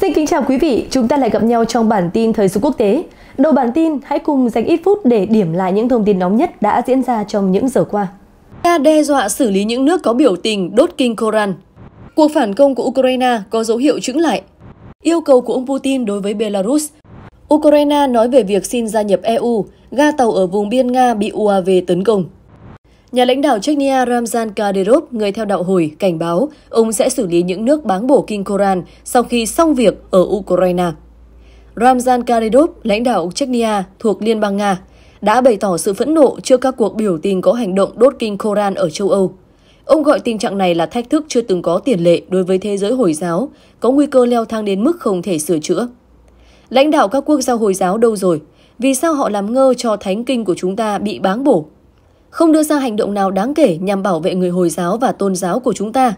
Xin kính chào quý vị, chúng ta lại gặp nhau trong bản tin thời sự quốc tế. Đầu bản tin, hãy cùng dành ít phút để điểm lại những thông tin nóng nhất đã diễn ra trong những giờ qua. Nga đe dọa xử lý những nước có biểu tình đốt kinh Koran. Cuộc phản công của Ukraine có dấu hiệu chững lại. Yêu cầu của ông Putin đối với Belarus. Ukraine nói về việc xin gia nhập EU, ga tàu ở vùng biên Nga bị UAV tấn công. Nhà lãnh đạo Chechnya Ramzan Kadyrov, người theo đạo Hồi, cảnh báo ông sẽ xử lý những nước báng bổ kinh Koran sau khi xong việc ở Ukraine. Ramzan Kadyrov, lãnh đạo Chechnya thuộc Liên bang Nga, đã bày tỏ sự phẫn nộ trước các cuộc biểu tình có hành động đốt kinh Koran ở châu Âu. Ông gọi tình trạng này là thách thức chưa từng có tiền lệ đối với thế giới Hồi giáo, có nguy cơ leo thang đến mức không thể sửa chữa. Lãnh đạo các quốc gia Hồi giáo đâu rồi? Vì sao họ làm ngơ cho thánh kinh của chúng ta bị báng bổ? không đưa ra hành động nào đáng kể nhằm bảo vệ người Hồi giáo và tôn giáo của chúng ta.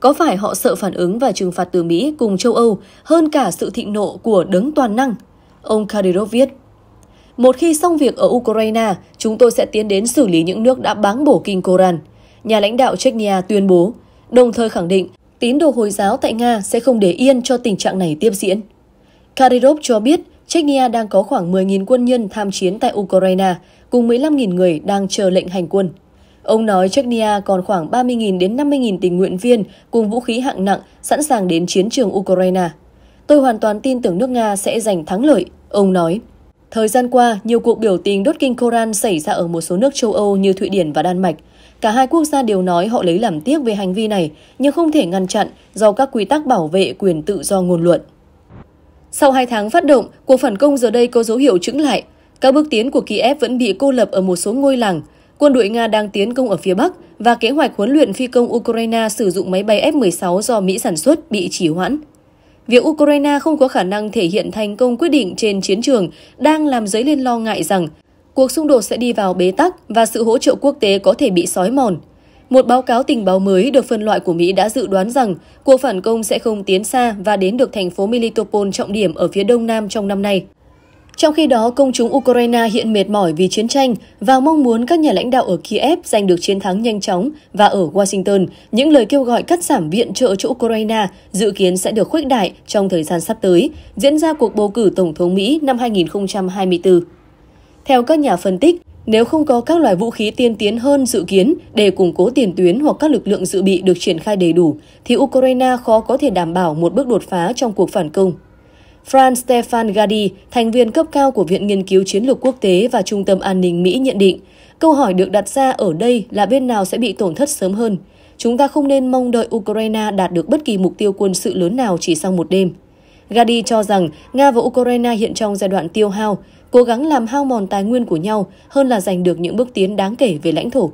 Có phải họ sợ phản ứng và trừng phạt từ Mỹ cùng châu Âu hơn cả sự thịnh nộ của đấng toàn năng? Ông Kadyrov viết. Một khi xong việc ở Ukraine, chúng tôi sẽ tiến đến xử lý những nước đã bán bổ kinh Koran. Nhà lãnh đạo Chechnya tuyên bố, đồng thời khẳng định tín đồ Hồi giáo tại Nga sẽ không để yên cho tình trạng này tiếp diễn. Kadyrov cho biết Chechnya đang có khoảng 10.000 quân nhân tham chiến tại Ukraine cùng 15.000 người đang chờ lệnh hành quân. Ông nói Chechnya còn khoảng 30.000 đến 50.000 tình nguyện viên cùng vũ khí hạng nặng sẵn sàng đến chiến trường Ukraine. Tôi hoàn toàn tin tưởng nước Nga sẽ giành thắng lợi, ông nói. Thời gian qua, nhiều cuộc biểu tình đốt kinh Koran xảy ra ở một số nước châu Âu như Thụy Điển và Đan Mạch. Cả hai quốc gia đều nói họ lấy làm tiếc về hành vi này, nhưng không thể ngăn chặn do các quy tắc bảo vệ quyền tự do ngôn luận. Sau 2 tháng phát động, cuộc phản công giờ đây có dấu hiệu chững lại. Các bước tiến của Kiev vẫn bị cô lập ở một số ngôi làng. Quân đội Nga đang tiến công ở phía Bắc và kế hoạch huấn luyện phi công Ukraine sử dụng máy bay F-16 do Mỹ sản xuất bị trì hoãn. Việc Ukraine không có khả năng thể hiện thành công quyết định trên chiến trường đang làm dấy lên lo ngại rằng cuộc xung đột sẽ đi vào bế tắc và sự hỗ trợ quốc tế có thể bị sói mòn. Một báo cáo tình báo mới được phân loại của Mỹ đã dự đoán rằng cuộc phản công sẽ không tiến xa và đến được thành phố Melitopol trọng điểm ở phía đông nam trong năm nay. Trong khi đó, công chúng Ukraine hiện mệt mỏi vì chiến tranh và mong muốn các nhà lãnh đạo ở Kiev giành được chiến thắng nhanh chóng và ở Washington, những lời kêu gọi cắt giảm viện trợ cho Ukraine dự kiến sẽ được khuếch đại trong thời gian sắp tới, diễn ra cuộc bầu cử Tổng thống Mỹ năm 2024. Theo các nhà phân tích, nếu không có các loại vũ khí tiên tiến hơn dự kiến để củng cố tiền tuyến hoặc các lực lượng dự bị được triển khai đầy đủ, thì Ukraine khó có thể đảm bảo một bước đột phá trong cuộc phản công. Franz Stefan Gadi, thành viên cấp cao của Viện Nghiên cứu Chiến lược Quốc tế và Trung tâm An ninh Mỹ nhận định, câu hỏi được đặt ra ở đây là bên nào sẽ bị tổn thất sớm hơn. Chúng ta không nên mong đợi Ukraine đạt được bất kỳ mục tiêu quân sự lớn nào chỉ sau một đêm. Gadi cho rằng Nga và Ukraine hiện trong giai đoạn tiêu hao, cố gắng làm hao mòn tài nguyên của nhau hơn là giành được những bước tiến đáng kể về lãnh thổ.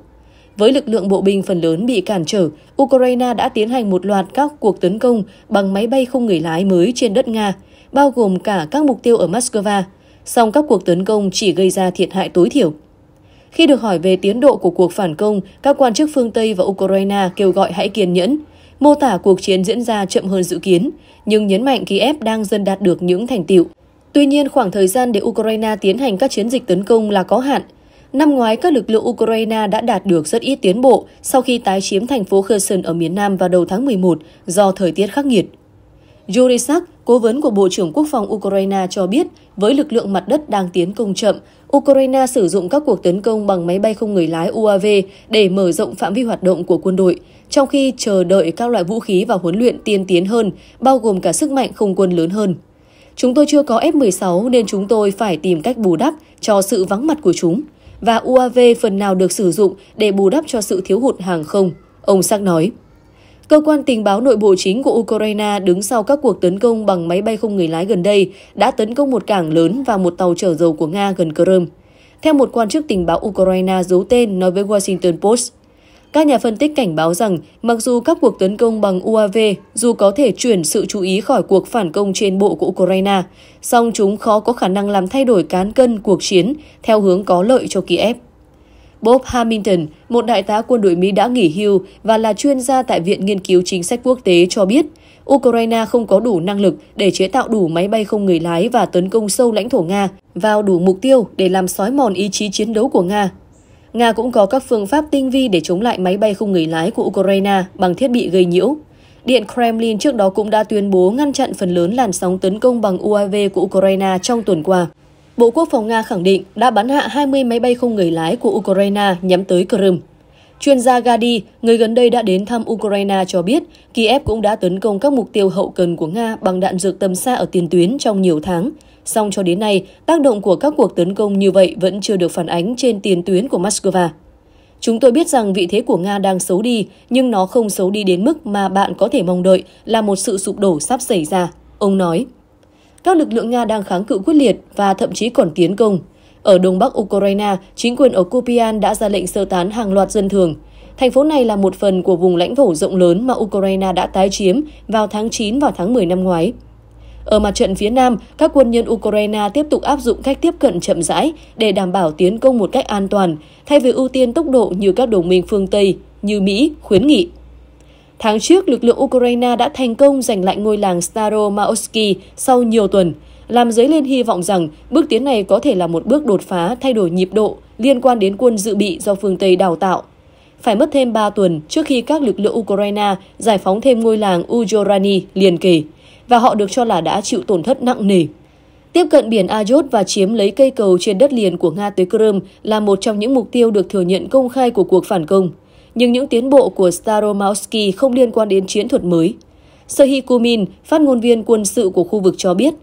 Với lực lượng bộ binh phần lớn bị cản trở, Ukraine đã tiến hành một loạt các cuộc tấn công bằng máy bay không người lái mới trên đất Nga, bao gồm cả các mục tiêu ở Moscow, song các cuộc tấn công chỉ gây ra thiệt hại tối thiểu. Khi được hỏi về tiến độ của cuộc phản công, các quan chức phương Tây và Ukraine kêu gọi hãy kiên nhẫn, mô tả cuộc chiến diễn ra chậm hơn dự kiến, nhưng nhấn mạnh Kiev đang dần đạt được những thành tiệu. Tuy nhiên, khoảng thời gian để Ukraine tiến hành các chiến dịch tấn công là có hạn. Năm ngoái, các lực lượng Ukraine đã đạt được rất ít tiến bộ sau khi tái chiếm thành phố Kherson ở miền Nam vào đầu tháng 11 do thời tiết khắc nghiệt. Yuri cố vấn của Bộ trưởng Quốc phòng Ukraine cho biết, với lực lượng mặt đất đang tiến công chậm, Ukraine sử dụng các cuộc tấn công bằng máy bay không người lái UAV để mở rộng phạm vi hoạt động của quân đội, trong khi chờ đợi các loại vũ khí và huấn luyện tiên tiến hơn, bao gồm cả sức mạnh không quân lớn hơn. Chúng tôi chưa có F-16 nên chúng tôi phải tìm cách bù đắp cho sự vắng mặt của chúng, và UAV phần nào được sử dụng để bù đắp cho sự thiếu hụt hàng không, ông Sak nói. Cơ quan tình báo nội bộ chính của Ukraine đứng sau các cuộc tấn công bằng máy bay không người lái gần đây đã tấn công một cảng lớn và một tàu chở dầu của Nga gần Crimea. Theo một quan chức tình báo Ukraine giấu tên nói với Washington Post, các nhà phân tích cảnh báo rằng mặc dù các cuộc tấn công bằng UAV dù có thể chuyển sự chú ý khỏi cuộc phản công trên bộ của Ukraine, song chúng khó có khả năng làm thay đổi cán cân cuộc chiến theo hướng có lợi cho Kiev. Bob Hamilton, một đại tá quân đội Mỹ đã nghỉ hưu và là chuyên gia tại Viện Nghiên cứu Chính sách Quốc tế cho biết, Ukraine không có đủ năng lực để chế tạo đủ máy bay không người lái và tấn công sâu lãnh thổ Nga vào đủ mục tiêu để làm sói mòn ý chí chiến đấu của Nga. Nga cũng có các phương pháp tinh vi để chống lại máy bay không người lái của Ukraine bằng thiết bị gây nhiễu. Điện Kremlin trước đó cũng đã tuyên bố ngăn chặn phần lớn làn sóng tấn công bằng UAV của Ukraine trong tuần qua. Bộ Quốc phòng Nga khẳng định đã bắn hạ 20 máy bay không người lái của Ukraine nhắm tới Crimea. Chuyên gia Gadi, người gần đây đã đến thăm Ukraine cho biết Kiev cũng đã tấn công các mục tiêu hậu cần của Nga bằng đạn dược tầm xa ở tiền tuyến trong nhiều tháng. Song cho đến nay, tác động của các cuộc tấn công như vậy vẫn chưa được phản ánh trên tiền tuyến của Moscow. Chúng tôi biết rằng vị thế của Nga đang xấu đi, nhưng nó không xấu đi đến mức mà bạn có thể mong đợi là một sự sụp đổ sắp xảy ra, ông nói các lực lượng Nga đang kháng cự quyết liệt và thậm chí còn tiến công. Ở đông bắc Ukraine, chính quyền ở Kupian đã ra lệnh sơ tán hàng loạt dân thường. Thành phố này là một phần của vùng lãnh thổ rộng lớn mà Ukraine đã tái chiếm vào tháng 9 và tháng 10 năm ngoái. Ở mặt trận phía Nam, các quân nhân Ukraine tiếp tục áp dụng cách tiếp cận chậm rãi để đảm bảo tiến công một cách an toàn, thay vì ưu tiên tốc độ như các đồng minh phương Tây, như Mỹ, khuyến nghị. Tháng trước, lực lượng Ukraine đã thành công giành lại ngôi làng Staromaosky sau nhiều tuần, làm dấy lên hy vọng rằng bước tiến này có thể là một bước đột phá thay đổi nhịp độ liên quan đến quân dự bị do phương Tây đào tạo. Phải mất thêm 3 tuần trước khi các lực lượng Ukraine giải phóng thêm ngôi làng Ujorani liền kề, và họ được cho là đã chịu tổn thất nặng nề. Tiếp cận biển Ajot và chiếm lấy cây cầu trên đất liền của Nga tới Crimea là một trong những mục tiêu được thừa nhận công khai của cuộc phản công nhưng những tiến bộ của Staromowski không liên quan đến chiến thuật mới. Sehi Kumin, phát ngôn viên quân sự của khu vực cho biết,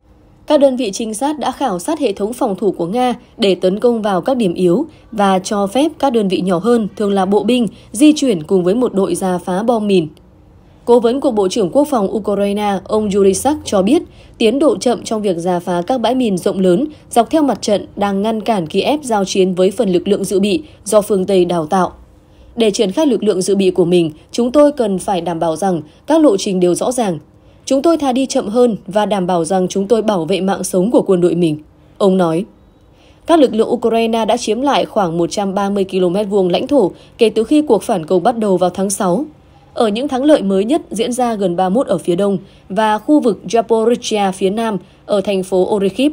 các đơn vị trinh sát đã khảo sát hệ thống phòng thủ của Nga để tấn công vào các điểm yếu và cho phép các đơn vị nhỏ hơn, thường là bộ binh, di chuyển cùng với một đội ra phá bom mìn. Cố vấn của Bộ trưởng Quốc phòng Ukraine, ông Yurisak cho biết tiến độ chậm trong việc giả phá các bãi mìn rộng lớn dọc theo mặt trận đang ngăn cản Kiev giao chiến với phần lực lượng dự bị do phương Tây đào tạo. Để triển khai lực lượng dự bị của mình, chúng tôi cần phải đảm bảo rằng các lộ trình đều rõ ràng. Chúng tôi thà đi chậm hơn và đảm bảo rằng chúng tôi bảo vệ mạng sống của quân đội mình. Ông nói, các lực lượng Ukraine đã chiếm lại khoảng 130 km vuông lãnh thổ kể từ khi cuộc phản công bắt đầu vào tháng 6. Ở những thắng lợi mới nhất diễn ra gần 31 ở phía đông và khu vực Zaporizhia phía nam ở thành phố Orekhiv,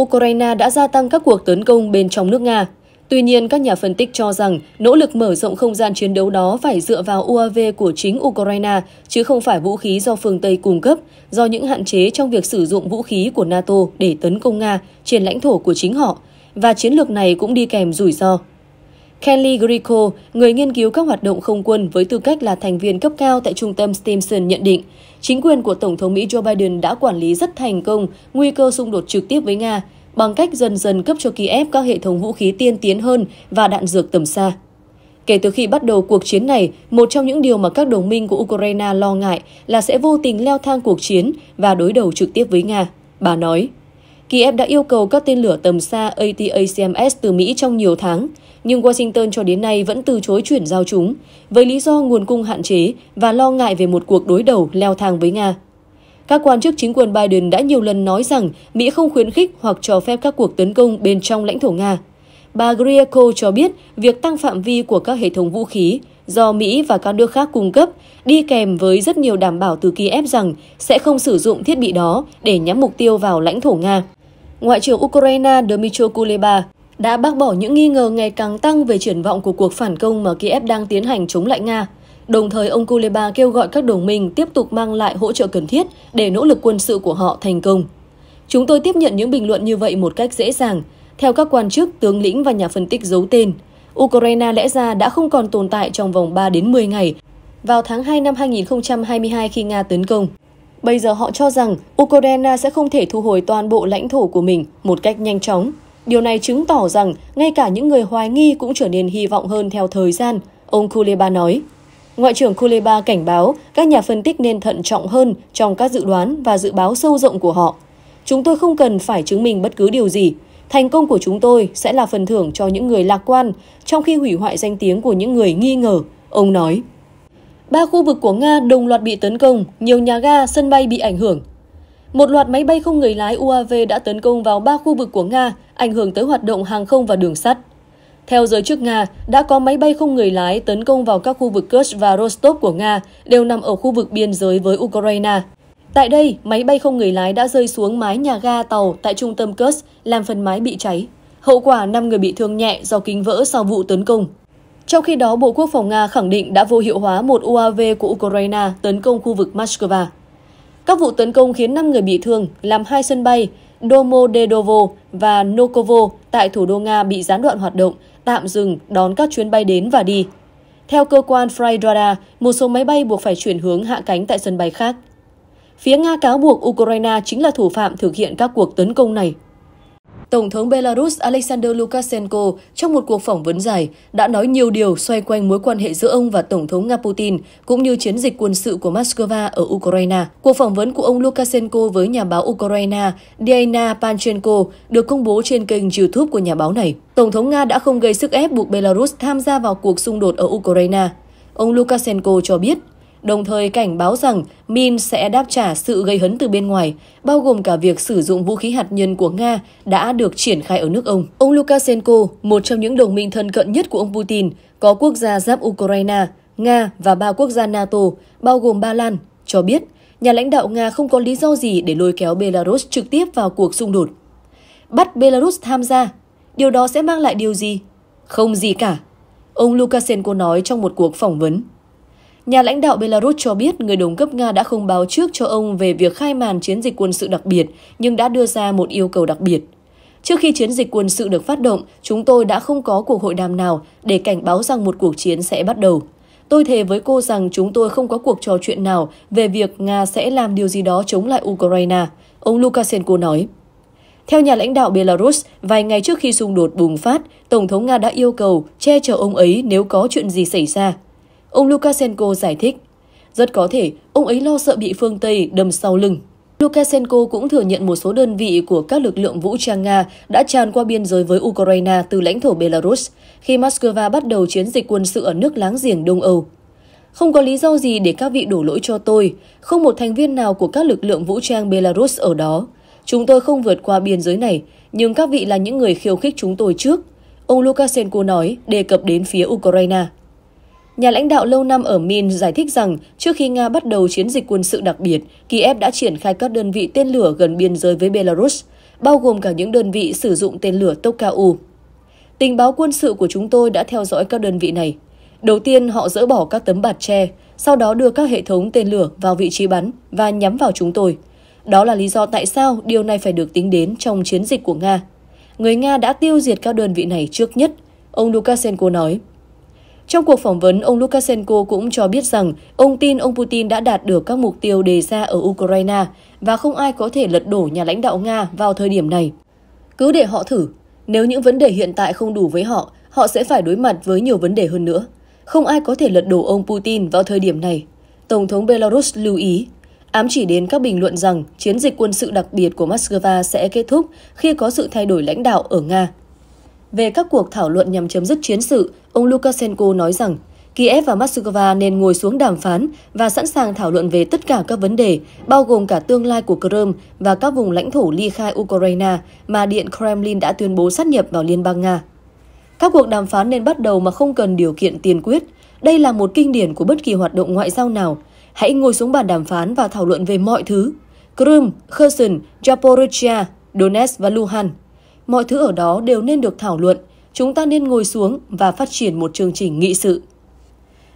Ukraine đã gia tăng các cuộc tấn công bên trong nước Nga Tuy nhiên, các nhà phân tích cho rằng nỗ lực mở rộng không gian chiến đấu đó phải dựa vào UAV của chính Ukraine, chứ không phải vũ khí do phương Tây cung cấp, do những hạn chế trong việc sử dụng vũ khí của NATO để tấn công Nga trên lãnh thổ của chính họ, và chiến lược này cũng đi kèm rủi ro. Kelly Grico, người nghiên cứu các hoạt động không quân với tư cách là thành viên cấp cao tại trung tâm Stimson nhận định, chính quyền của Tổng thống Mỹ Joe Biden đã quản lý rất thành công nguy cơ xung đột trực tiếp với Nga, bằng cách dần dần cấp cho Kiev các hệ thống vũ khí tiên tiến hơn và đạn dược tầm xa. Kể từ khi bắt đầu cuộc chiến này, một trong những điều mà các đồng minh của Ukraine lo ngại là sẽ vô tình leo thang cuộc chiến và đối đầu trực tiếp với Nga, bà nói. Kiev đã yêu cầu các tên lửa tầm xa ATACMS từ Mỹ trong nhiều tháng, nhưng Washington cho đến nay vẫn từ chối chuyển giao chúng, với lý do nguồn cung hạn chế và lo ngại về một cuộc đối đầu leo thang với Nga. Các quan chức chính quyền Biden đã nhiều lần nói rằng Mỹ không khuyến khích hoặc cho phép các cuộc tấn công bên trong lãnh thổ Nga. Bà Grieco cho biết việc tăng phạm vi của các hệ thống vũ khí do Mỹ và các nước khác cung cấp đi kèm với rất nhiều đảm bảo từ Kiev rằng sẽ không sử dụng thiết bị đó để nhắm mục tiêu vào lãnh thổ Nga. Ngoại trưởng Ukraine Dmytro Kuleba đã bác bỏ những nghi ngờ ngày càng tăng về triển vọng của cuộc phản công mà Kiev đang tiến hành chống lại Nga. Đồng thời, ông Kuleba kêu gọi các đồng minh tiếp tục mang lại hỗ trợ cần thiết để nỗ lực quân sự của họ thành công. Chúng tôi tiếp nhận những bình luận như vậy một cách dễ dàng. Theo các quan chức, tướng lĩnh và nhà phân tích giấu tên, Ukraine lẽ ra đã không còn tồn tại trong vòng 3 đến 10 ngày vào tháng 2 năm 2022 khi Nga tấn công. Bây giờ họ cho rằng Ukraine sẽ không thể thu hồi toàn bộ lãnh thổ của mình một cách nhanh chóng. Điều này chứng tỏ rằng ngay cả những người hoài nghi cũng trở nên hy vọng hơn theo thời gian, ông Kuleba nói. Ngoại trưởng Kuleba cảnh báo các nhà phân tích nên thận trọng hơn trong các dự đoán và dự báo sâu rộng của họ. Chúng tôi không cần phải chứng minh bất cứ điều gì. Thành công của chúng tôi sẽ là phần thưởng cho những người lạc quan, trong khi hủy hoại danh tiếng của những người nghi ngờ, ông nói. Ba khu vực của Nga đồng loạt bị tấn công, nhiều nhà ga, sân bay bị ảnh hưởng. Một loạt máy bay không người lái UAV đã tấn công vào ba khu vực của Nga, ảnh hưởng tới hoạt động hàng không và đường sắt. Theo giới chức Nga, đã có máy bay không người lái tấn công vào các khu vực Kursk và Rostov của Nga, đều nằm ở khu vực biên giới với Ukraine. Tại đây, máy bay không người lái đã rơi xuống mái nhà ga tàu tại trung tâm Kursk, làm phần mái bị cháy. Hậu quả 5 người bị thương nhẹ do kính vỡ sau vụ tấn công. Trong khi đó, Bộ Quốc phòng Nga khẳng định đã vô hiệu hóa một UAV của Ukraine tấn công khu vực Moscow. Các vụ tấn công khiến 5 người bị thương, làm hai sân bay Domodedovo và Nokovo tại thủ đô Nga bị gián đoạn hoạt động tạm dừng đón các chuyến bay đến và đi. Theo cơ quan Flightradar, một số máy bay buộc phải chuyển hướng hạ cánh tại sân bay khác. Phía Nga cáo buộc Ukraine chính là thủ phạm thực hiện các cuộc tấn công này. Tổng thống Belarus Alexander Lukashenko trong một cuộc phỏng vấn dài đã nói nhiều điều xoay quanh mối quan hệ giữa ông và Tổng thống Nga Putin cũng như chiến dịch quân sự của Moscow ở Ukraine. Cuộc phỏng vấn của ông Lukashenko với nhà báo Ukraine Diana Panchenko được công bố trên kênh YouTube của nhà báo này. Tổng thống Nga đã không gây sức ép buộc Belarus tham gia vào cuộc xung đột ở Ukraine. Ông Lukashenko cho biết đồng thời cảnh báo rằng Min sẽ đáp trả sự gây hấn từ bên ngoài, bao gồm cả việc sử dụng vũ khí hạt nhân của Nga đã được triển khai ở nước ông. Ông Lukashenko, một trong những đồng minh thân cận nhất của ông Putin, có quốc gia giáp Ukraine, Nga và ba quốc gia NATO, bao gồm Ba Lan, cho biết nhà lãnh đạo Nga không có lý do gì để lôi kéo Belarus trực tiếp vào cuộc xung đột. Bắt Belarus tham gia, điều đó sẽ mang lại điều gì? Không gì cả, ông Lukashenko nói trong một cuộc phỏng vấn. Nhà lãnh đạo Belarus cho biết người đồng cấp Nga đã không báo trước cho ông về việc khai màn chiến dịch quân sự đặc biệt, nhưng đã đưa ra một yêu cầu đặc biệt. Trước khi chiến dịch quân sự được phát động, chúng tôi đã không có cuộc hội đàm nào để cảnh báo rằng một cuộc chiến sẽ bắt đầu. Tôi thề với cô rằng chúng tôi không có cuộc trò chuyện nào về việc Nga sẽ làm điều gì đó chống lại Ukraine, ông Lukashenko nói. Theo nhà lãnh đạo Belarus, vài ngày trước khi xung đột bùng phát, Tổng thống Nga đã yêu cầu che chở ông ấy nếu có chuyện gì xảy ra. Ông Lukashenko giải thích. Rất có thể, ông ấy lo sợ bị phương Tây đâm sau lưng. Lukashenko cũng thừa nhận một số đơn vị của các lực lượng vũ trang Nga đã tràn qua biên giới với Ukraine từ lãnh thổ Belarus khi Moscow bắt đầu chiến dịch quân sự ở nước láng giềng Đông Âu. Không có lý do gì để các vị đổ lỗi cho tôi, không một thành viên nào của các lực lượng vũ trang Belarus ở đó. Chúng tôi không vượt qua biên giới này, nhưng các vị là những người khiêu khích chúng tôi trước, ông Lukashenko nói, đề cập đến phía Ukraine. Nhà lãnh đạo lâu năm ở Min giải thích rằng trước khi Nga bắt đầu chiến dịch quân sự đặc biệt, Kiev đã triển khai các đơn vị tên lửa gần biên giới với Belarus, bao gồm cả những đơn vị sử dụng tên lửa Tokau. Tình báo quân sự của chúng tôi đã theo dõi các đơn vị này. Đầu tiên, họ dỡ bỏ các tấm bạt tre, sau đó đưa các hệ thống tên lửa vào vị trí bắn và nhắm vào chúng tôi. Đó là lý do tại sao điều này phải được tính đến trong chiến dịch của Nga. Người Nga đã tiêu diệt các đơn vị này trước nhất, ông Lukashenko nói. Trong cuộc phỏng vấn, ông Lukashenko cũng cho biết rằng ông tin ông Putin đã đạt được các mục tiêu đề ra ở Ukraine và không ai có thể lật đổ nhà lãnh đạo Nga vào thời điểm này. Cứ để họ thử, nếu những vấn đề hiện tại không đủ với họ, họ sẽ phải đối mặt với nhiều vấn đề hơn nữa. Không ai có thể lật đổ ông Putin vào thời điểm này. Tổng thống Belarus lưu ý, ám chỉ đến các bình luận rằng chiến dịch quân sự đặc biệt của Moscow sẽ kết thúc khi có sự thay đổi lãnh đạo ở Nga. Về các cuộc thảo luận nhằm chấm dứt chiến sự, ông Lukashenko nói rằng Kiev và Moscow nên ngồi xuống đàm phán và sẵn sàng thảo luận về tất cả các vấn đề, bao gồm cả tương lai của Crimea và các vùng lãnh thổ ly khai Ukraine mà Điện Kremlin đã tuyên bố sát nhập vào Liên bang Nga. Các cuộc đàm phán nên bắt đầu mà không cần điều kiện tiền quyết. Đây là một kinh điển của bất kỳ hoạt động ngoại giao nào. Hãy ngồi xuống bàn đàm phán và thảo luận về mọi thứ. Crimea, Kherson, Zaporizhia, Donetsk và Luhansk Mọi thứ ở đó đều nên được thảo luận. Chúng ta nên ngồi xuống và phát triển một chương trình nghị sự.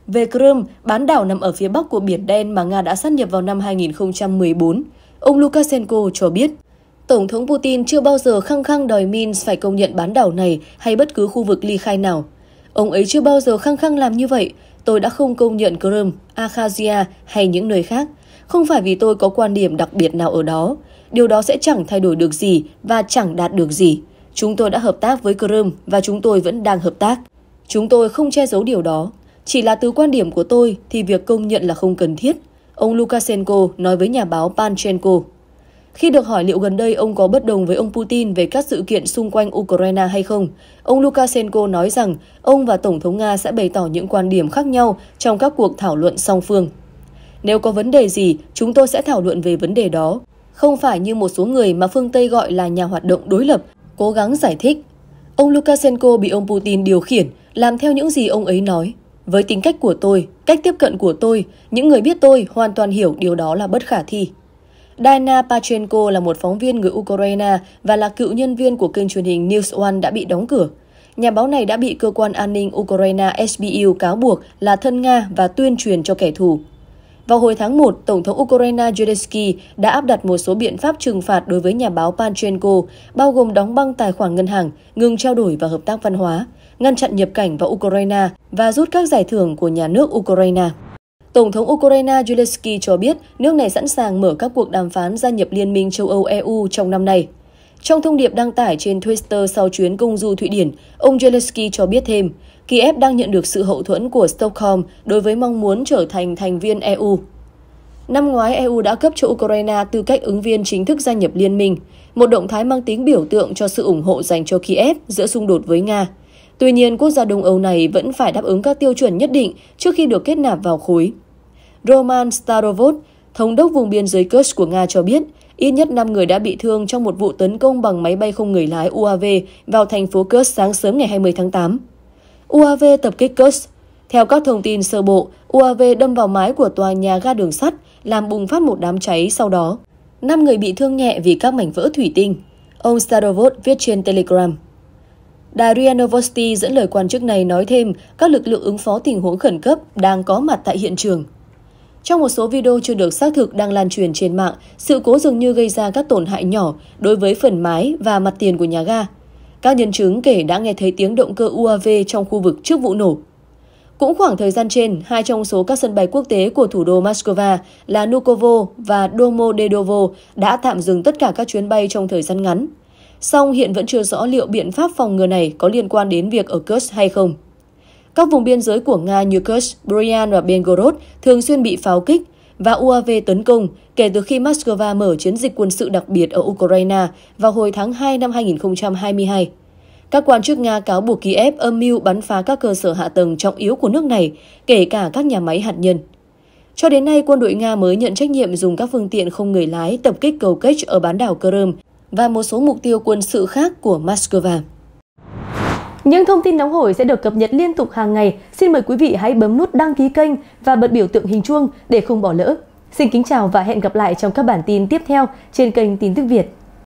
Về Crimea, bán đảo nằm ở phía bắc của Biển Đen mà Nga đã sát nhập vào năm 2014, ông Lukashenko cho biết Tổng thống Putin chưa bao giờ khăng khăng đòi Minsk phải công nhận bán đảo này hay bất cứ khu vực ly khai nào. Ông ấy chưa bao giờ khăng khăng làm như vậy. Tôi đã không công nhận Crimea, Abkhazia hay những nơi khác. Không phải vì tôi có quan điểm đặc biệt nào ở đó điều đó sẽ chẳng thay đổi được gì và chẳng đạt được gì. Chúng tôi đã hợp tác với Crimea và chúng tôi vẫn đang hợp tác. Chúng tôi không che giấu điều đó. Chỉ là từ quan điểm của tôi thì việc công nhận là không cần thiết, ông Lukashenko nói với nhà báo Panchenko. Khi được hỏi liệu gần đây ông có bất đồng với ông Putin về các sự kiện xung quanh Ukraine hay không, ông Lukashenko nói rằng ông và Tổng thống Nga sẽ bày tỏ những quan điểm khác nhau trong các cuộc thảo luận song phương. Nếu có vấn đề gì, chúng tôi sẽ thảo luận về vấn đề đó không phải như một số người mà phương Tây gọi là nhà hoạt động đối lập, cố gắng giải thích. Ông Lukashenko bị ông Putin điều khiển, làm theo những gì ông ấy nói. Với tính cách của tôi, cách tiếp cận của tôi, những người biết tôi hoàn toàn hiểu điều đó là bất khả thi. Diana Pachenko là một phóng viên người Ukraine và là cựu nhân viên của kênh truyền hình News One đã bị đóng cửa. Nhà báo này đã bị cơ quan an ninh Ukraine SBU cáo buộc là thân Nga và tuyên truyền cho kẻ thù. Vào hồi tháng 1, Tổng thống Ukraine Zelensky đã áp đặt một số biện pháp trừng phạt đối với nhà báo Panchenko, bao gồm đóng băng tài khoản ngân hàng, ngừng trao đổi và hợp tác văn hóa, ngăn chặn nhập cảnh vào Ukraine và rút các giải thưởng của nhà nước Ukraine. Tổng thống Ukraine Zelensky cho biết nước này sẵn sàng mở các cuộc đàm phán gia nhập Liên minh châu Âu-EU trong năm nay. Trong thông điệp đăng tải trên Twitter sau chuyến công du Thụy Điển, ông Zelensky cho biết thêm, Kiev đang nhận được sự hậu thuẫn của Stockholm đối với mong muốn trở thành thành viên EU. Năm ngoái, EU đã cấp cho Ukraine tư cách ứng viên chính thức gia nhập liên minh, một động thái mang tính biểu tượng cho sự ủng hộ dành cho Kiev giữa xung đột với Nga. Tuy nhiên, quốc gia Đông Âu này vẫn phải đáp ứng các tiêu chuẩn nhất định trước khi được kết nạp vào khối. Roman Starovod, thống đốc vùng biên giới Kursk của Nga cho biết, ít nhất 5 người đã bị thương trong một vụ tấn công bằng máy bay không người lái UAV vào thành phố Kursk sáng sớm ngày 20 tháng 8. UAV tập kích Kursk. Theo các thông tin sơ bộ, UAV đâm vào mái của tòa nhà ga đường sắt, làm bùng phát một đám cháy sau đó. 5 người bị thương nhẹ vì các mảnh vỡ thủy tinh. Ông Starovot viết trên Telegram. Daria Novosti dẫn lời quan chức này nói thêm các lực lượng ứng phó tình huống khẩn cấp đang có mặt tại hiện trường. Trong một số video chưa được xác thực đang lan truyền trên mạng, sự cố dường như gây ra các tổn hại nhỏ đối với phần mái và mặt tiền của nhà ga. Các nhân chứng kể đã nghe thấy tiếng động cơ UAV trong khu vực trước vụ nổ. Cũng khoảng thời gian trên, hai trong số các sân bay quốc tế của thủ đô Moscow là Nukovo và Domodedovo đã tạm dừng tất cả các chuyến bay trong thời gian ngắn. Song hiện vẫn chưa rõ liệu biện pháp phòng ngừa này có liên quan đến việc ở Kursk hay không. Các vùng biên giới của Nga như Kursk, Bryansk và Belgorod thường xuyên bị pháo kích, và UAV tấn công kể từ khi Moscow mở chiến dịch quân sự đặc biệt ở Ukraine vào hồi tháng 2 năm 2022. Các quan chức Nga cáo buộc Kiev âm mưu bắn phá các cơ sở hạ tầng trọng yếu của nước này, kể cả các nhà máy hạt nhân. Cho đến nay, quân đội Nga mới nhận trách nhiệm dùng các phương tiện không người lái tập kích cầu Kech ở bán đảo Crimea và một số mục tiêu quân sự khác của Moscow. Những thông tin nóng hổi sẽ được cập nhật liên tục hàng ngày. Xin mời quý vị hãy bấm nút đăng ký kênh và bật biểu tượng hình chuông để không bỏ lỡ. Xin kính chào và hẹn gặp lại trong các bản tin tiếp theo trên kênh Tin tức Việt.